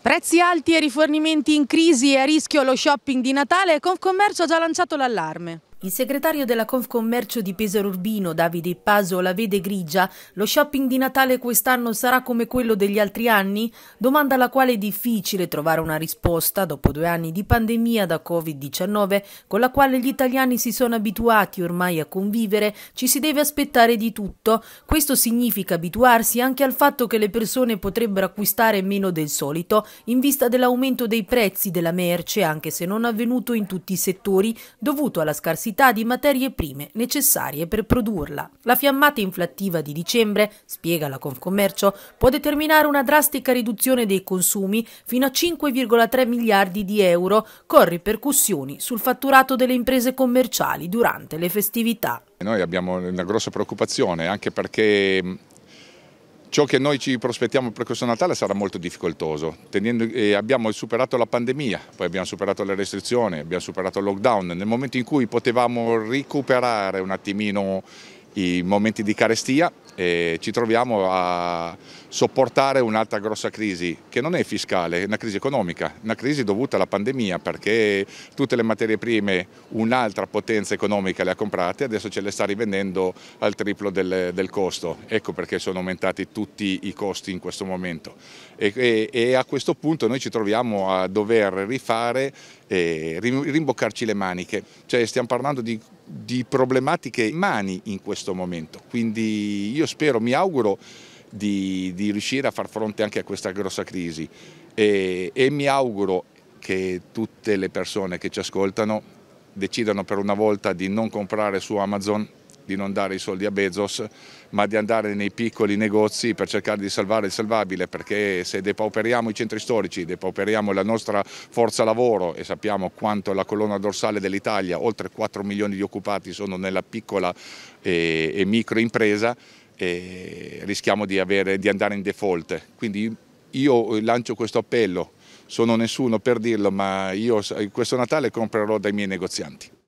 Prezzi alti e rifornimenti in crisi e a rischio lo shopping di Natale, Confcommercio ha già lanciato l'allarme. Il segretario della Confcommercio di Pesaro Urbino, Davide Paso, la vede grigia. Lo shopping di Natale quest'anno sarà come quello degli altri anni? Domanda alla quale è difficile trovare una risposta dopo due anni di pandemia da Covid-19, con la quale gli italiani si sono abituati ormai a convivere, ci si deve aspettare di tutto. Questo significa abituarsi anche al fatto che le persone potrebbero acquistare meno del solito in vista dell'aumento dei prezzi della merce, anche se non avvenuto in tutti i settori, dovuto alla scarsità quantità di materie prime necessarie per produrla. La fiammata inflattiva di dicembre, spiega la Confcommercio, può determinare una drastica riduzione dei consumi fino a 5,3 miliardi di euro, con ripercussioni sul fatturato delle imprese commerciali durante le festività. Noi abbiamo una grossa preoccupazione anche perché Ciò che noi ci prospettiamo per questo Natale sarà molto difficoltoso. Tenendo, eh, abbiamo superato la pandemia, poi abbiamo superato le restrizioni, abbiamo superato il lockdown. Nel momento in cui potevamo recuperare un attimino i momenti di carestia e ci troviamo a sopportare un'altra grossa crisi che non è fiscale, è una crisi economica, una crisi dovuta alla pandemia perché tutte le materie prime un'altra potenza economica le ha comprate e adesso ce le sta rivendendo al triplo del, del, costo, ecco perché sono aumentati tutti i costi in questo momento e, e, e a questo punto noi ci troviamo a dover rifare e rimboccarci le maniche, cioè stiamo parlando di di problematiche umane in questo momento. Quindi io spero, mi auguro di, di riuscire a far fronte anche a questa grossa crisi e, e mi auguro che tutte le persone che ci ascoltano decidano per una volta di non comprare su Amazon di non dare i soldi a Bezos, ma di andare nei piccoli negozi per cercare di salvare il salvabile, perché se depauperiamo i centri storici, depauperiamo la nostra forza lavoro e sappiamo quanto la colonna dorsale dell'Italia, oltre 4 milioni di occupati sono nella piccola e, e micro impresa, e eh, rischiamo di, avere, di andare in default. Quindi io lancio questo appello, sono nessuno per dirlo, ma io questo Natale comprerò dai miei negozianti.